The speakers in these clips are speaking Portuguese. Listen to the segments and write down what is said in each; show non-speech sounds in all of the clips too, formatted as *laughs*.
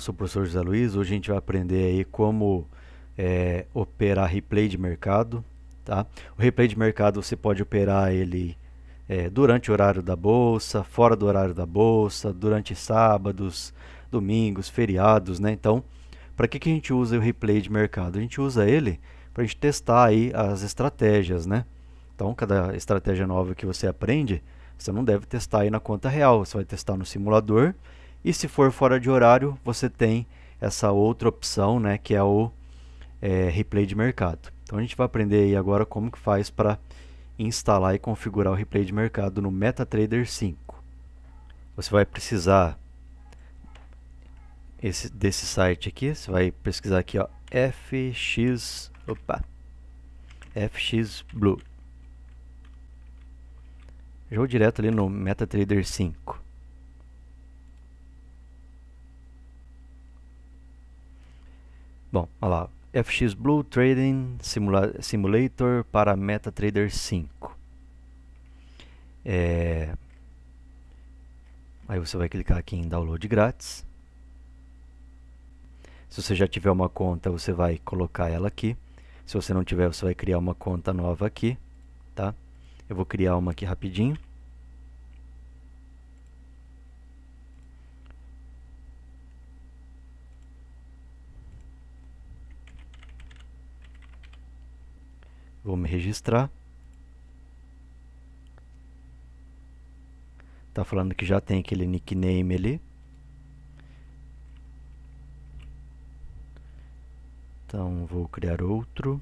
sou o professor José Luiz. Hoje a gente vai aprender aí como é, operar replay de mercado. Tá? O replay de mercado você pode operar ele é, durante o horário da bolsa, fora do horário da bolsa, durante sábados, domingos, feriados. Né? Então, para que, que a gente usa o replay de mercado? A gente usa ele para a gente testar aí as estratégias. Né? Então, cada estratégia nova que você aprende, você não deve testar aí na conta real, você vai testar no simulador e se for fora de horário, você tem essa outra opção, né, que é o é, replay de mercado. Então a gente vai aprender aí agora como que faz para instalar e configurar o replay de mercado no MetaTrader 5. Você vai precisar esse, desse site aqui, você vai pesquisar aqui ó, FX, opa, FX Blue. vou direto ali no MetaTrader 5. Bom, olha lá. FX Blue Trading Simula Simulator para MetaTrader 5. É... Aí você vai clicar aqui em download grátis. Se você já tiver uma conta, você vai colocar ela aqui. Se você não tiver, você vai criar uma conta nova aqui, tá? Eu vou criar uma aqui rapidinho. Vou me registrar. Tá falando que já tem aquele nickname ali. Então vou criar outro.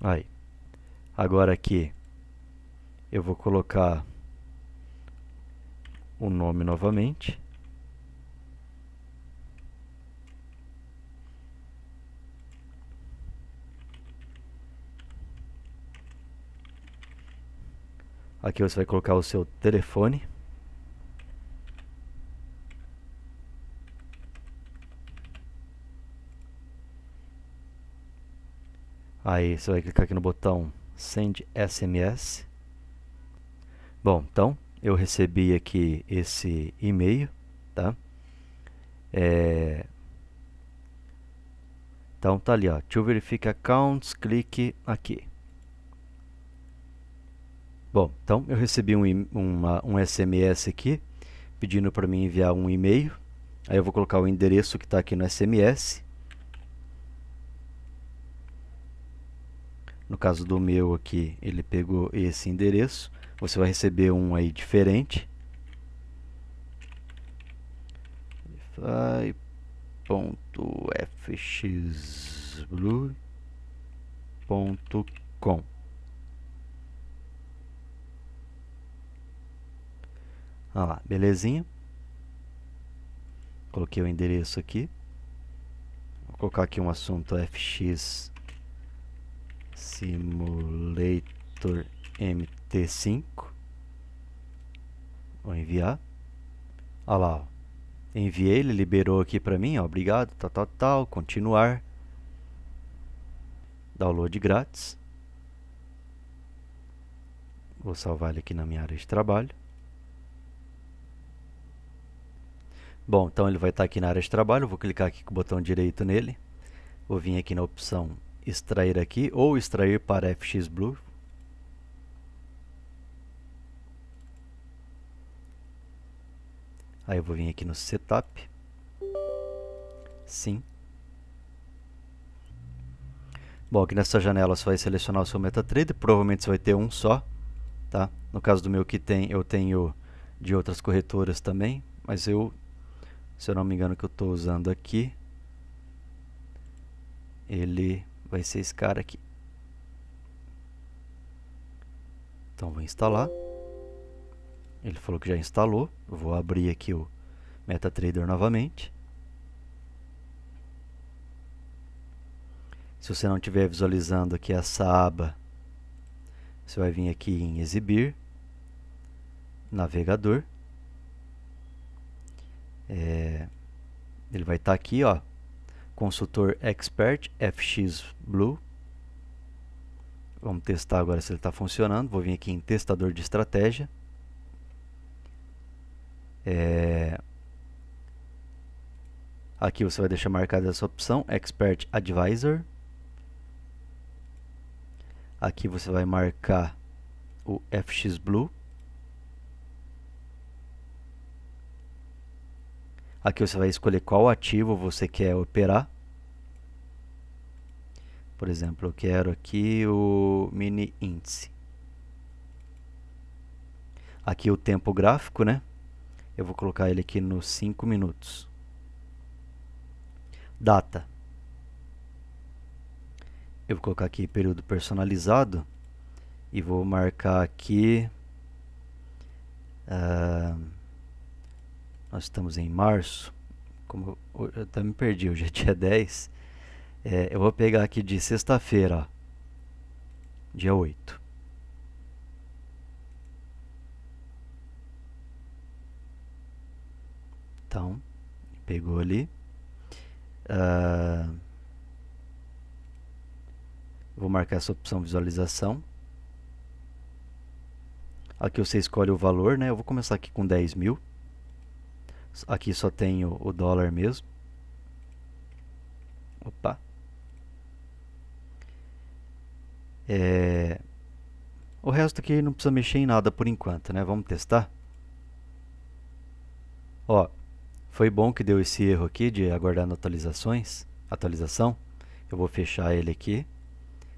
Aí. Agora aqui eu vou colocar o nome novamente. Aqui você vai colocar o seu telefone. Aí você vai clicar aqui no botão Send SMS. Bom, então eu recebi aqui esse e-mail, tá? É... Então tá ali, ó. To verify accounts, clique aqui. Bom, então eu recebi um, uma, um SMS aqui pedindo para mim enviar um e-mail. Aí eu vou colocar o endereço que está aqui no SMS. No caso do meu aqui, ele pegou esse endereço. Você vai receber um aí diferente. fly.fxblue.com Olha lá, belezinha. Coloquei o endereço aqui. Vou colocar aqui um assunto FX Simulator MT5. Vou enviar. Olha lá, ó. enviei, ele liberou aqui para mim, ó. obrigado, tal, tal, tal, continuar. Download grátis. Vou salvar ele aqui na minha área de trabalho. Bom, então ele vai estar aqui na área de trabalho, vou clicar aqui com o botão direito nele, vou vir aqui na opção extrair aqui ou extrair para FX Blue. Aí eu vou vir aqui no Setup, Sim. Bom, aqui nessa janela você vai selecionar o seu MetaTrader, provavelmente você vai ter um só, tá? No caso do meu que tem, eu tenho de outras corretoras também, mas eu se eu não me engano que eu estou usando aqui, ele vai ser esse cara aqui. Então vou instalar. Ele falou que já instalou. vou abrir aqui o MetaTrader novamente. Se você não estiver visualizando aqui essa aba, você vai vir aqui em exibir, navegador. É, ele vai estar tá aqui, ó, consultor expert FX Blue. Vamos testar agora se ele está funcionando. Vou vir aqui em testador de estratégia. É, aqui você vai deixar marcada essa opção, Expert Advisor. Aqui você vai marcar o FX Blue. Aqui você vai escolher qual ativo você quer operar. Por exemplo, eu quero aqui o mini índice. Aqui o tempo gráfico, né? Eu vou colocar ele aqui nos 5 minutos. Data. Eu vou colocar aqui período personalizado e vou marcar aqui... Uh, nós estamos em março, como eu, eu até me perdi, hoje é dia 10, *laughs* é, eu vou pegar aqui de sexta-feira, dia 8. Então, pegou ali. Uh, vou marcar essa opção visualização. Aqui você escolhe o valor, né? Eu vou começar aqui com 10 mil. Aqui só tem o, o dólar mesmo. Opa. É... O resto aqui não precisa mexer em nada por enquanto, né? Vamos testar. Ó, foi bom que deu esse erro aqui de aguardar atualizações, atualização. Eu vou fechar ele aqui.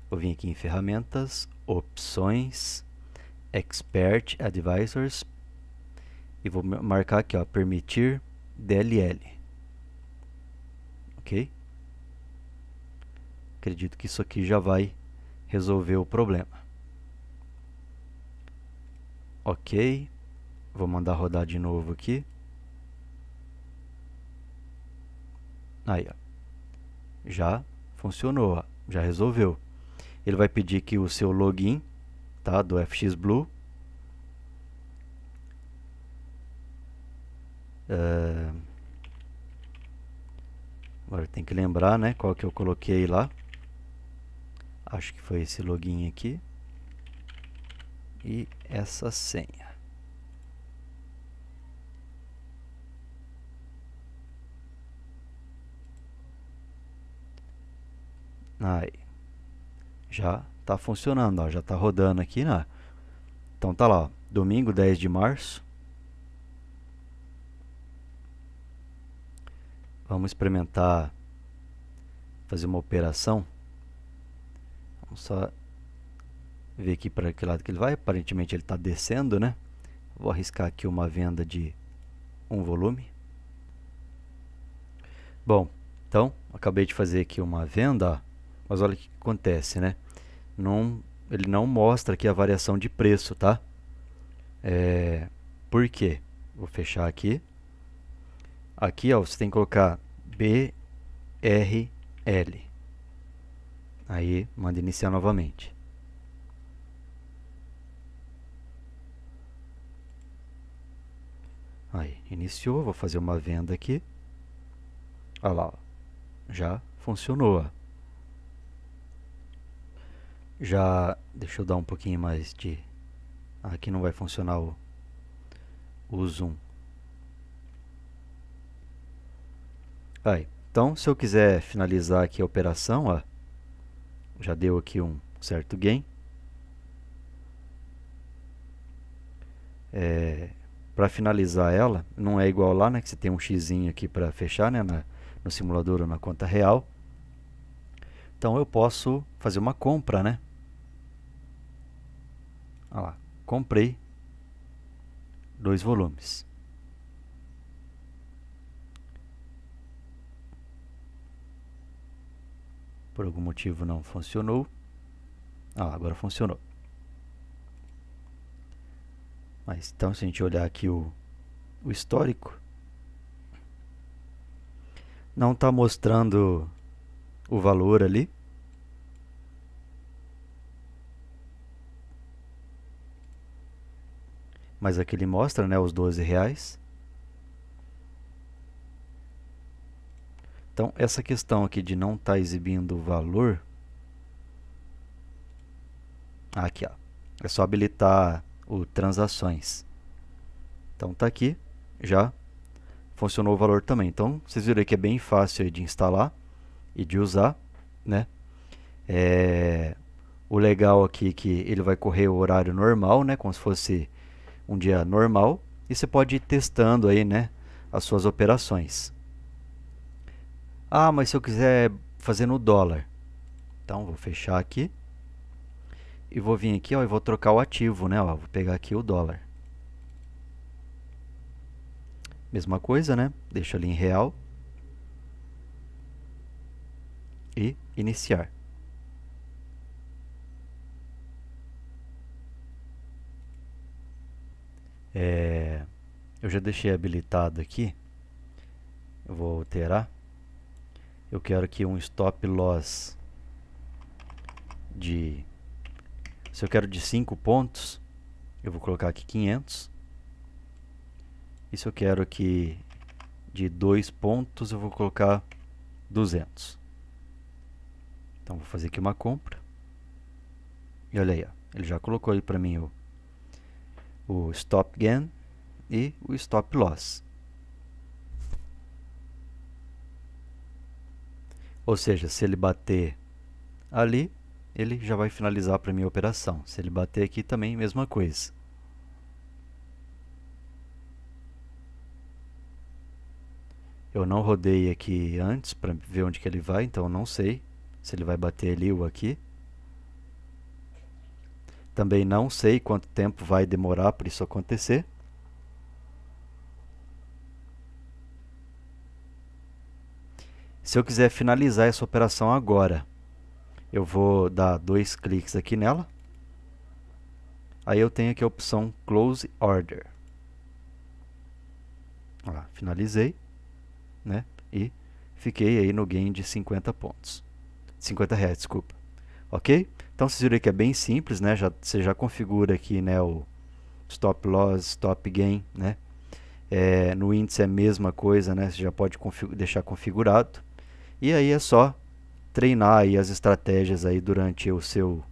Vou vir aqui em ferramentas, opções, expert advisors, e vou marcar aqui, ó, permitir DLL. Ok? Acredito que isso aqui já vai resolver o problema. Ok. Vou mandar rodar de novo aqui. Aí, ó. Já funcionou, ó. já resolveu. Ele vai pedir que o seu login tá, do FX Blue Ah, agora tem que lembrar né, qual que eu coloquei lá. Acho que foi esse login aqui. E essa senha. Aí. Já está funcionando, ó, já está rodando aqui. Né? Então tá lá, domingo 10 de março Vamos experimentar fazer uma operação. Vamos só ver aqui para que lado que ele vai. Aparentemente ele está descendo, né? Vou arriscar aqui uma venda de um volume. Bom, então acabei de fazer aqui uma venda, mas olha o que acontece, né? Não, ele não mostra aqui a variação de preço, tá? É, por quê? Vou fechar aqui. Aqui ó, você tem que colocar BRL. Aí manda iniciar novamente. Aí, iniciou, vou fazer uma venda aqui. Olha lá, já funcionou. Já, deixa eu dar um pouquinho mais de... Aqui não vai funcionar o, o zoom. Aí, então, se eu quiser finalizar aqui a operação, ó, já deu aqui um certo gain. É, para finalizar ela, não é igual lá, né, que você tem um x aqui para fechar né, na, no simulador ou na conta real. Então eu posso fazer uma compra, né? Olha lá, comprei dois volumes. Por algum motivo não funcionou. Ah, agora funcionou. Mas então, se a gente olhar aqui o, o histórico, não está mostrando o valor ali. Mas aqui ele mostra né, os 12 reais. Então, essa questão aqui de não estar tá exibindo o valor, aqui ó, é só habilitar o transações. Então tá aqui, já funcionou o valor também. Então vocês viram que é bem fácil de instalar e de usar, né? É... O legal aqui é que ele vai correr o horário normal, né? Como se fosse um dia normal. E você pode ir testando aí, né? As suas operações. Ah, mas se eu quiser fazer no dólar. Então, vou fechar aqui. E vou vir aqui ó, e vou trocar o ativo, né? Ó, vou pegar aqui o dólar. Mesma coisa, né? Deixo ali em real. E iniciar. É, eu já deixei habilitado aqui. Eu vou alterar eu quero aqui um stop loss de se eu quero de 5 pontos eu vou colocar aqui 500 e se eu quero aqui de 2 pontos eu vou colocar 200 então vou fazer aqui uma compra e olha aí ó, ele já colocou aí para mim o, o stop gain e o stop loss Ou seja, se ele bater ali, ele já vai finalizar para a minha operação. Se ele bater aqui também, mesma coisa. Eu não rodei aqui antes para ver onde que ele vai, então não sei se ele vai bater ali ou aqui. Também não sei quanto tempo vai demorar para isso acontecer. Se eu quiser finalizar essa operação agora, eu vou dar dois cliques aqui nela. Aí eu tenho aqui a opção Close Order. Lá, finalizei, né? E fiquei aí no gain de 50 pontos. 50 reais, desculpa. Ok? Então vocês viram que é bem simples, né? Já, você já configura aqui né, o stop loss, stop gain, né? É, no índice é a mesma coisa, né? Você já pode config deixar configurado. E aí é só treinar aí as estratégias aí durante o seu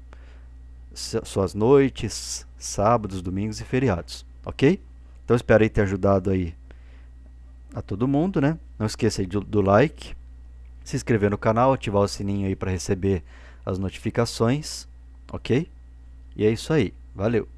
suas noites, sábados, domingos e feriados, OK? Então espero aí ter ajudado aí a todo mundo, né? Não esqueça aí do, do like, se inscrever no canal, ativar o sininho aí para receber as notificações, OK? E é isso aí. Valeu.